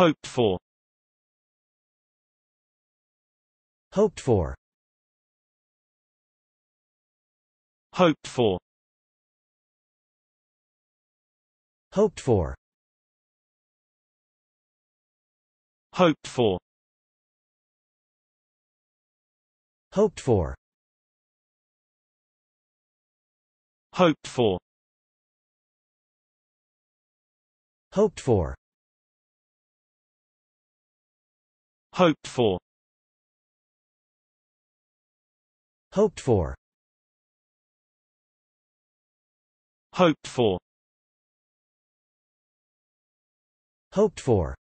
Hoped for Hoped for Hoped for Hoped for Hoped for Hoped for Hoped for Hoped for Hoped for Hoped for Hoped for Hoped for